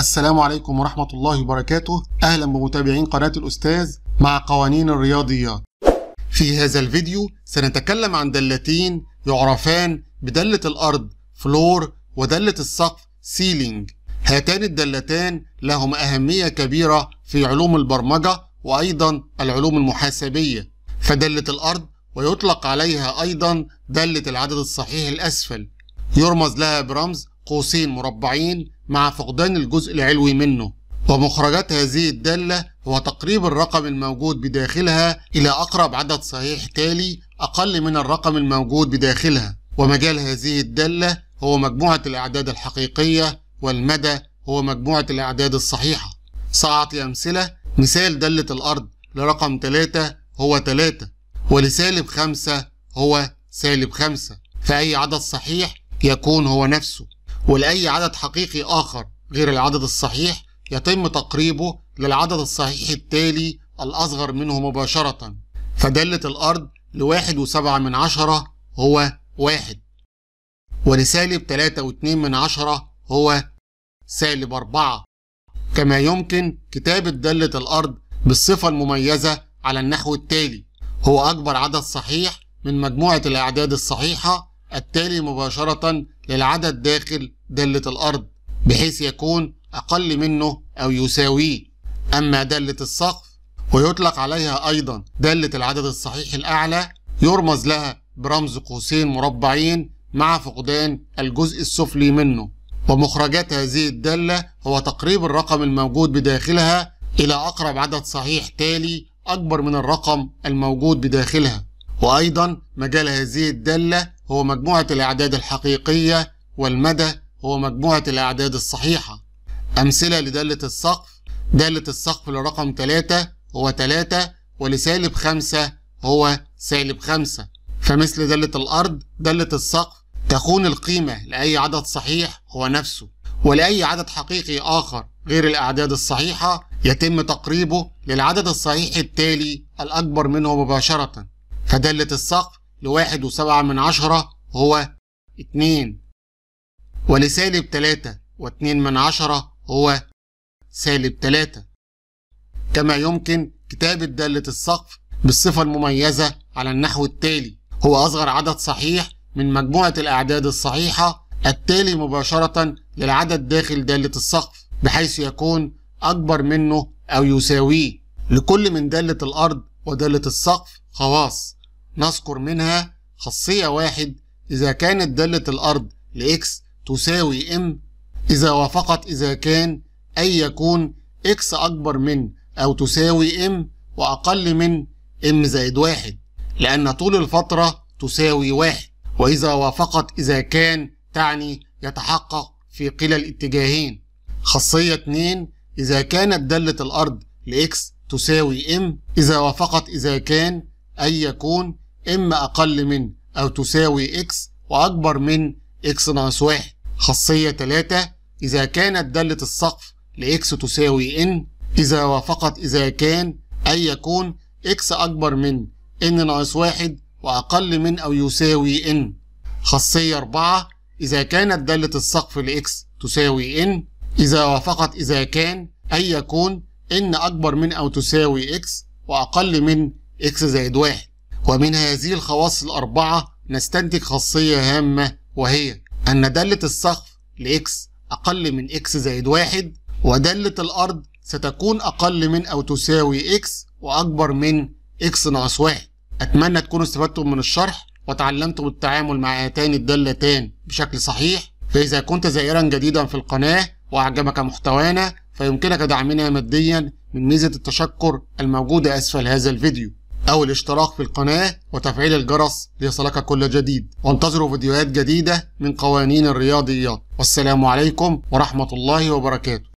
السلام عليكم ورحمة الله وبركاته أهلا بمتابعين قناة الأستاذ مع قوانين الرياضيات في هذا الفيديو سنتكلم عن دلتين يعرفان بدلة الأرض فلور ودلة السقف سيلينج هاتان الدلتان لهما أهمية كبيرة في علوم البرمجة وأيضا العلوم المحاسبية فدلة الأرض ويطلق عليها أيضا دلة العدد الصحيح الأسفل يرمز لها برمز قوسين مربعين مع فقدان الجزء العلوي منه ومخرجات هذه الدالة هو تقريب الرقم الموجود بداخلها إلى أقرب عدد صحيح تالي أقل من الرقم الموجود بداخلها ومجال هذه الدالة هو مجموعة الأعداد الحقيقية والمدى هو مجموعة الأعداد الصحيحة ساعة أمثلة مثال دالة الأرض لرقم 3 هو 3 ولسالب 5 هو سالب 5 فأي عدد صحيح يكون هو نفسه ولأي عدد حقيقي آخر غير العدد الصحيح يتم تقريبه للعدد الصحيح التالي الأصغر منه مباشرة فدالة الأرض لواحد وسبعة من عشرة هو واحد ولسالب تلاتة واتنين من عشرة هو سالب أربعة كما يمكن كتابة دالة الأرض بالصفة المميزة على النحو التالي هو أكبر عدد صحيح من مجموعة الأعداد الصحيحة التالي مباشرة للعدد داخل دالة الأرض بحيث يكون أقل منه أو يساويه أما دالة السقف ويطلق عليها أيضا دالة العدد الصحيح الأعلى يرمز لها برمز قوسين مربعين مع فقدان الجزء السفلي منه ومخرجات هذه الدالة هو تقريب الرقم الموجود بداخلها إلى أقرب عدد صحيح تالي أكبر من الرقم الموجود بداخلها وأيضا مجال هذه الدالة هو مجموعة الأعداد الحقيقية والمدى هو مجموعة الأعداد الصحيحة أمثلة لدالة السقف دالة السقف لرقم 3 هو 3 ولسالب 5 هو سالب 5 فمثل دالة الأرض دالة السقف تكون القيمة لأي عدد صحيح هو نفسه ولأي عدد حقيقي آخر غير الأعداد الصحيحة يتم تقريبه للعدد الصحيح التالي الأكبر منه مباشرة فدالة السقف لواحد وسبعة من عشرة هو اتنين ولسالب تلاتة واتنين من عشرة هو سالب تلاتة كما يمكن كتابة دالة السقف بالصفة المميزة على النحو التالي هو أصغر عدد صحيح من مجموعة الأعداد الصحيحة التالي مباشرة للعدد داخل دالة السقف بحيث يكون أكبر منه أو يساويه لكل من دالة الأرض ودالة السقف خواص نذكر منها خاصية واحد إذا كانت دالة الأرض لإكس تساوي إم إذا وافقت إذا كان أي يكون إكس أكبر من أو تساوي إم وأقل من إم زائد واحد لأن طول الفترة تساوي واحد وإذا وافقت إذا كان تعني يتحقق في كلا الاتجاهين خاصية 2 إذا كانت دالة الأرض لإكس تساوي إم إذا وافقت إذا كان أي يكون إما أقل من أو تساوي إكس وأكبر من إكس ناقص واحد خاصية 3 إذا كانت دالة السقف لإكس تساوي إن إذا وافقت إذا كان أي يكون إكس أكبر من إن ناقص واحد وأقل من أو يساوي إن خاصية 4 إذا كانت دالة السقف لإكس تساوي إن إذا وافقت إذا كان أي يكون إن أكبر من أو تساوي إكس وأقل من إكس زائد واحد ومن هذه الخواص الأربعة نستنتج خاصية هامة وهي أن دالة السقف لإكس أقل من إكس زائد واحد ودالة الأرض ستكون أقل من أو تساوي إكس وأكبر من إكس ناقص واحد أتمنى تكونوا استفدتم من الشرح وتعلمتم التعامل مع هاتان الدالتان بشكل صحيح فإذا كنت زائرا جديدا في القناة وأعجبك محتوانا فيمكنك دعمنا ماديا من ميزة التشكر الموجودة أسفل هذا الفيديو أو الاشتراك في القناة وتفعيل الجرس ليصلك كل جديد وانتظروا فيديوهات جديدة من قوانين الرياضيات والسلام عليكم ورحمة الله وبركاته